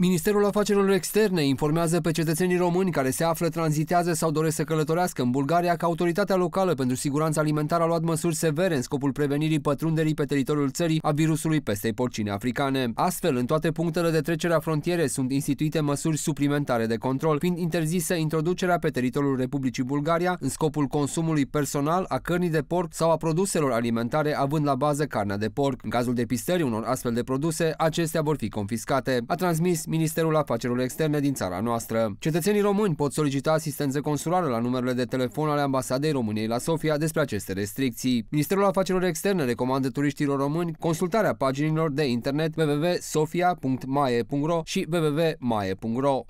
Ministerul Afacerilor Externe informează pe cetățenii români care se află, tranzitează sau doresc să călătorească în Bulgaria că autoritatea locală pentru siguranța alimentară a luat măsuri severe în scopul prevenirii pătrunderii pe teritoriul țării a virusului pestei porcine africane. Astfel, în toate punctele de trecere a frontiere sunt instituite măsuri suplimentare de control, fiind interzisă introducerea pe teritoriul Republicii Bulgaria în scopul consumului personal a cărnii de porc sau a produselor alimentare având la bază carnea de porc. În cazul depistării unor astfel de produse, acestea vor fi confiscate. A transmis Ministerul Afacerilor Externe din țara noastră. Cetățenii români pot solicita asistență consulară la numerele de telefon ale ambasadei României la Sofia despre aceste restricții. Ministerul Afacerilor Externe recomandă turiștilor români consultarea paginilor de internet www.sofia.mae.ro și www.mae.ro.